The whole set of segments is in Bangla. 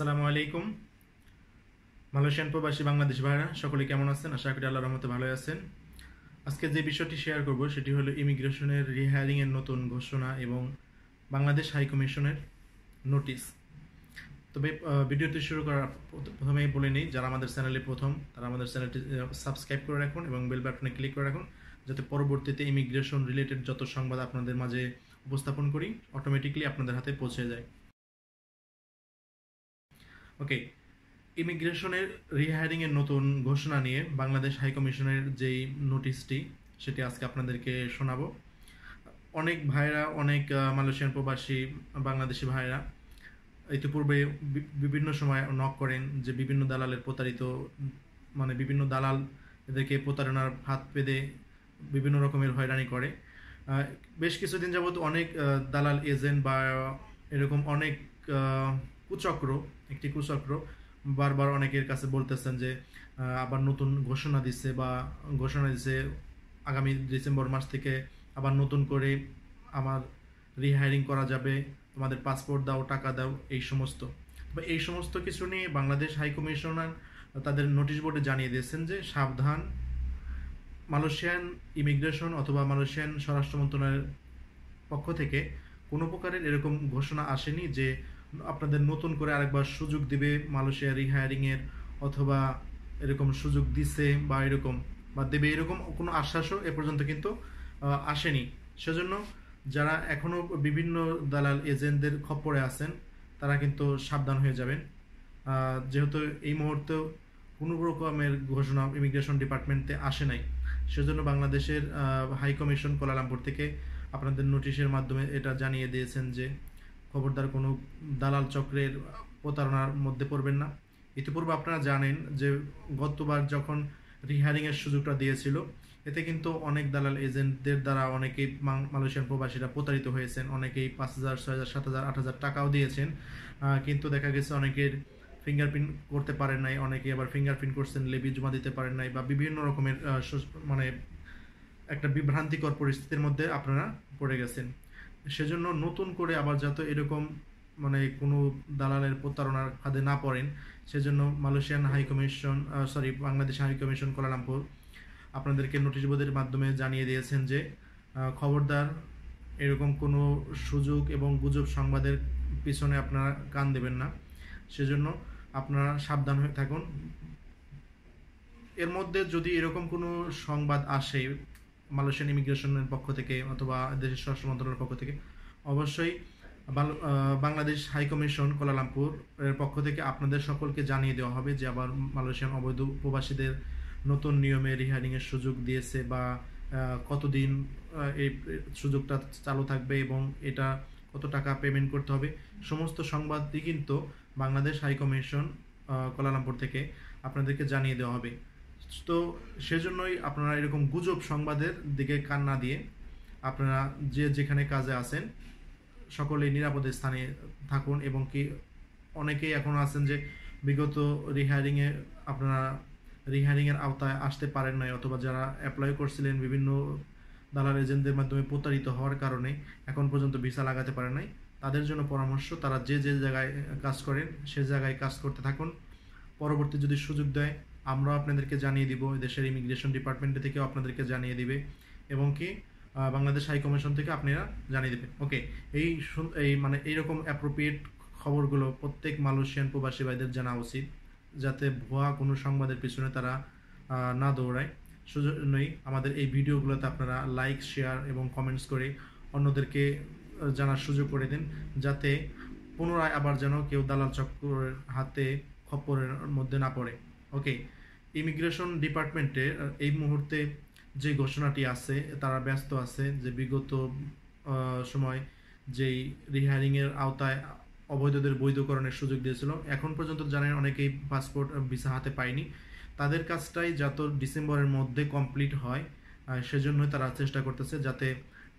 আসসালামু আলাইকুম মালয়েশিয়ান প্রবাসী বাংলাদেশ ভাইরা সকলে কেমন আছেন আশা করি আল্লাহ রহমতে ভালো আছেন আজকে যে বিষয়টি শেয়ার করব সেটি হলো ইমিগ্রেশনের এর নতুন ঘোষণা এবং বাংলাদেশ হাইকমিশনের নোটিশ তবে ভিডিওটি শুরু করার প্রথমেই বলে নিই যারা আমাদের চ্যানেলে প্রথম তারা আমাদের চ্যানেলটি সাবস্ক্রাইব করে রাখুন এবং বেল বাটনে ক্লিক করে রাখুন যাতে পরবর্তীতে ইমিগ্রেশন রিলেটেড যত সংবাদ আপনাদের মাঝে উপস্থাপন করি অটোমেটিকলি আপনাদের হাতে পৌঁছে যায় ওকে ইমিগ্রেশনের এর নতুন ঘোষণা নিয়ে বাংলাদেশ হাইকমিশনের যেই নোটিশটি সেটি আজকে আপনাদেরকে শোনাবো অনেক ভাইরা অনেক মালয়েশিয়ান প্রবাসী বাংলাদেশি ভাইরা ইতিপূর্বে বিভিন্ন সময় নক করেন যে বিভিন্ন দালালের প্রতারিত মানে বিভিন্ন দালাল এদেরকে প্রতারণার হাত পেদে বিভিন্ন রকমের হয়রানি করে বেশ কিছুদিন যাবত অনেক দালাল এজেন্ট বা এরকম অনেক কুচক্র একটি কুচক্র বারবার অনেকের কাছে বলতেছেন যে আবার নতুন ঘোষণা দিচ্ছে বা ঘোষণা দিচ্ছে আগামী ডিসেম্বর মাস থেকে আবার নতুন করে আমার রিহায়ারিং করা যাবে তোমাদের পাসপোর্ট দাও টাকা দাও এই সমস্ত বা এই সমস্ত কিছু নিয়ে বাংলাদেশ হাইকমিশনার তাদের নোটিশ বোর্ডে জানিয়ে দিয়েছেন যে সাবধান মালয়েশিয়ান ইমিগ্রেশন অথবা মালয়েশিয়ান স্বরাষ্ট্র মন্ত্রণালয়ের পক্ষ থেকে কোনো প্রকারের এরকম ঘোষণা আসেনি যে আপনাদের নতুন করে আরেকবার সুযোগ দিবে মালয়েশিয়া রিহায়ারিংয়ের অথবা এরকম সুযোগ দিছে বা এরকম বা দেবে এরকম কোনো আশ্বাসও এ পর্যন্ত কিন্তু আসেনি সেজন্য যারা এখনও বিভিন্ন দালাল এজেন্টদের খপ্পরে আছেন তারা কিন্তু সাবধান হয়ে যাবেন যেহেতু এই মুহূর্তে কোনো রকমের ঘোষণা ইমিগ্রেশন ডিপার্টমেন্টে আসে নাই সেজন্য বাংলাদেশের হাই কমিশন কোলালামপুর থেকে আপনাদের নোটিশের মাধ্যমে এটা জানিয়ে দিয়েছেন যে খবরদার কোনো দালাল চক্রের প্রতারণার মধ্যে পড়বেন না ইতিপূর্বে আপনারা জানেন যে গতবার যখন রিহারিংয়ের সুযোগটা দিয়েছিল এতে কিন্তু অনেক দালাল এজেন্টদের দ্বারা অনেকেই মালয়েশিয়ান প্রবাসীরা প্রতারিত হয়েছেন অনেকেই পাঁচ হাজার ছয় হাজার সাত হাজার আট হাজার টাকাও দিয়েছেন কিন্তু দেখা গেছে অনেকের ফিঙ্গারপ্রিন্ট করতে পারেন নাই অনেকে আবার ফিঙ্গারপ্রিন্ট করছেন লেবি জমা দিতে পারেন নাই বা বিভিন্ন রকমের মানে একটা বিভ্রান্তিকর পরিস্থিতির মধ্যে আপনারা পড়ে গেছেন সেজন্য নতুন করে আবার যাতে এরকম মানে কোনো দালালের প্রতারণার হাতে না পড়েন সেজন্য Malaysian high commission sorry Bangladesh high commission Kuala Lumpur আপনাদেরকে নোটিশ বোর্ডের মাধ্যমে জানিয়ে দিয়েছেন যে খবরদার এরকম কোনো সুযোগ এবং গুজব সংবাদের পিছনে আপনারা কান দেবেন না সেজন্য আপনারা সাবধান হয়ে থাকুন এর মধ্যে যদি এরকম কোনো সংবাদ আসে মালয়েশিয়ান ইমিগ্রেশনের পক্ষ থেকে অথবা দেশের স্বরাষ্ট্র মন্ত্রণালয়ের পক্ষ থেকে অবশ্যই বাংলাদেশ হাইকমিশন কোলালামপুর এর পক্ষ থেকে আপনাদের সকলকে জানিয়ে দেওয়া হবে যে আবার মালয়েশিয়ান অবৈধ প্রবাসীদের নতুন নিয়মে রিহায়ারিংয়ের সুযোগ দিয়েছে বা কতদিন এই সুযোগটা চালু থাকবে এবং এটা কত টাকা পেমেন্ট করতে হবে সমস্ত সংবাদটি কিন্তু বাংলাদেশ হাইকমিশন কোলালামপুর থেকে আপনাদেরকে জানিয়ে দেওয়া হবে তো সেজন্যই আপনারা এরকম গুজব সংবাদের দিকে কান না দিয়ে আপনারা যে যেখানে কাজে আছেন সকলে নিরাপদ স্থানে থাকুন এবং কি অনেকেই এখন আছেন যে বিগত রিহায়ারিংয়ে আপনারা রিহায়ারিংয়ের আওতায় আসতে পারেন নাই অথবা যারা অ্যাপ্লাই করছিলেন বিভিন্ন দালাল এজেন্টদের মাধ্যমে প্রতারিত হওয়ার কারণে এখন পর্যন্ত ভিসা লাগাতে পারে নাই তাদের জন্য পরামর্শ তারা যে যে জায়গায় কাজ করেন সে জায়গায় কাজ করতে থাকুন পরবর্তী যদি সুযোগ দেয় আমরাও আপনাদেরকে জানিয়ে দিব দেশের ইমিগ্রেশন ডিপার্টমেন্ট থেকেও আপনাদেরকে জানিয়ে দিবে এবং কি বাংলাদেশ হাই কমিশন থেকে আপনারা জানিয়ে দেবেন ওকে এই এই মানে এইরকম অ্যাপ্রোপ্রিয়েট খবরগুলো প্রত্যেক মালয়েশিয়ান প্রবাসী ভাইদের জানা উচিত যাতে ভুয়া কোনো সংবাদের পিছনে তারা না দৌড়ায় সেজন্যই আমাদের এই ভিডিওগুলোতে আপনারা লাইক শেয়ার এবং কমেন্টস করে অন্যদেরকে জানার সুযোগ করে দিন যাতে পুনরায় আবার যেন কেউ দালাল চক্রের হাতে খপ্পরের মধ্যে না পড়ে ওকে ইমিগ্রেশন ডিপার্টমেন্টে এই মুহূর্তে যে ঘোষণাটি আছে তারা ব্যস্ত আছে যে বিগত সময় যেই রিহায়ারিংয়ের আওতায় অবৈধদের বৈধকরণের সুযোগ দিয়েছিল এখন পর্যন্ত জানেন অনেকেই পাসপোর্ট ভিসা হাতে পায়নি তাদের কাজটাই যত ডিসেম্বরের মধ্যে কমপ্লিট হয় সেজন্যই তারা চেষ্টা করতেছে যাতে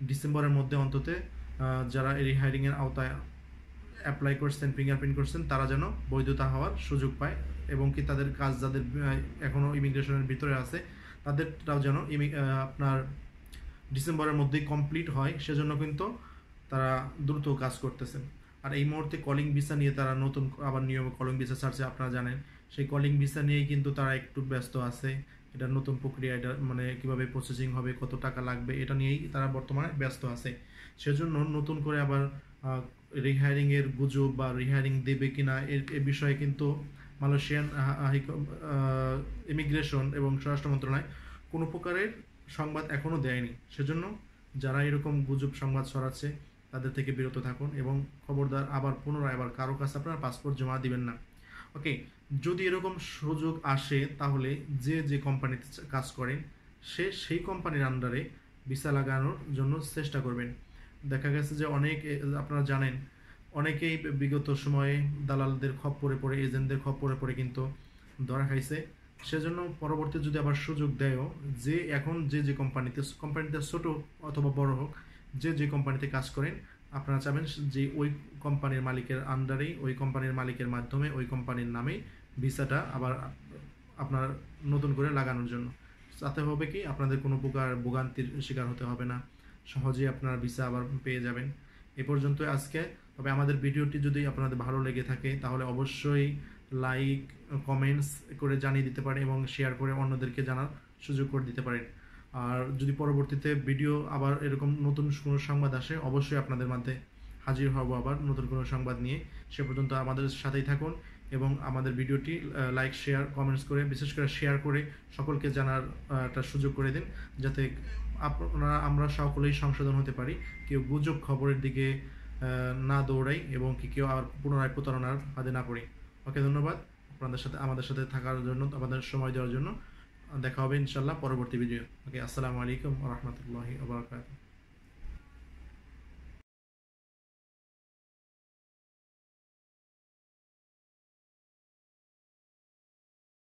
ডিসেম্বরের মধ্যে অন্তত যারা রিহায়ারিংয়ের আওতায় অ্যাপ্লাই করছেন ফিঙ্গারপ্রিন্ট করছেন তারা যেন বৈধতা হওয়ার সুযোগ পায় এবং কি তাদের কাজ যাদের এখনও ইমিগ্রেশনের ভিতরে আছে তাদেরটাও যেন ইমি আপনার ডিসেম্বরের মধ্যে কমপ্লিট হয় সেজন্য কিন্তু তারা দ্রুত কাজ করতেছেন আর এই মুহূর্তে কলিং ভিসা নিয়ে তারা নতুন আবার নিয়ম কলিং ভিসা ছাড়ছে আপনারা জানেন সেই কলিং ভিসা নিয়েই কিন্তু তারা একটু ব্যস্ত আছে এটা নতুন প্রক্রিয়া এটা মানে কীভাবে প্রসেসিং হবে কত টাকা লাগবে এটা নিয়েই তারা বর্তমানে ব্যস্ত আছে সেজন্য নতুন করে আবার রিহায়ারিংয়ের গুজব বা রিহায়ারিং দেবে কিনা এ বিষয়ে কিন্তু মালয়েশিয়ান ইমিগ্রেশন এবং স্বরাষ্ট্র মন্ত্রণালয় কোনো প্রকারের সংবাদ এখনও দেয়নি সেজন্য যারা এরকম গুজব সংবাদ ছড়াচ্ছে তাদের থেকে বিরত থাকুন এবং খবরদার আবার পুনরায় আবার কারো কাছে আপনারা পাসপোর্ট জমা দিবেন না ওকে যদি এরকম সুযোগ আসে তাহলে যে যে কোম্পানিতে কাজ করেন সে সেই কোম্পানির আন্ডারে ভিসা লাগানোর জন্য চেষ্টা করবেন দেখা গেছে যে অনেক আপনারা জানেন অনেকেই বিগত সময়ে দালালদের খপ্পরে পড়ে এজেন্টদের খপ্পরে পড়ে কিন্তু ধরা খাইছে সেজন্য পরবর্তী যদি আবার সুযোগ দেয়ও যে এখন যে যে কোম্পানিতে কোম্পানিতে ছোট অথবা বড় হোক যে যে কোম্পানিতে কাজ করেন আপনারা চাবেন যে ওই কোম্পানির মালিকের আন্ডারেই ওই কোম্পানির মালিকের মাধ্যমে ওই কোম্পানির নামেই ভিসাটা আবার আপনার নতুন করে লাগানোর জন্য তাতে হবে কি আপনাদের কোনো প্রকার ভোগান্তির শিকার হতে হবে না সহজেই আপনার ভিসা আবার পেয়ে যাবেন এ পর্যন্ত আজকে তবে আমাদের ভিডিওটি যদি আপনাদের ভালো লেগে থাকে তাহলে অবশ্যই লাইক কমেন্টস করে জানিয়ে দিতে পারেন এবং শেয়ার করে অন্যদেরকে জানার সুযোগ করে দিতে পারেন আর যদি পরবর্তীতে ভিডিও আবার এরকম নতুন কোনো সংবাদ আসে অবশ্যই আপনাদের মধ্যে হাজির হব আবার নতুন কোনো সংবাদ নিয়ে সে পর্যন্ত আমাদের সাথেই থাকুন এবং আমাদের ভিডিওটি লাইক শেয়ার কমেন্টস করে বিশেষ করে শেয়ার করে সকলকে জানার একটা সুযোগ করে দিন যাতে আপনারা আমরা সকলেই সংশোধন হতে পারি কেউ গুজব খবরের দিকে না দৌড়াই এবং কি কেউ আর পুনরায় প্রতারণার হাতে না পড়ি ওকে ধন্যবাদ আপনাদের সাথে আমাদের সাথে থাকার জন্য আমাদের সময় দেওয়ার জন্য দেখা হবে ইনশাল্লাহ পরবর্তী ভিডিও ওকে আসসালামু আলাইকুম রহমতুল্লাহি আবরকাত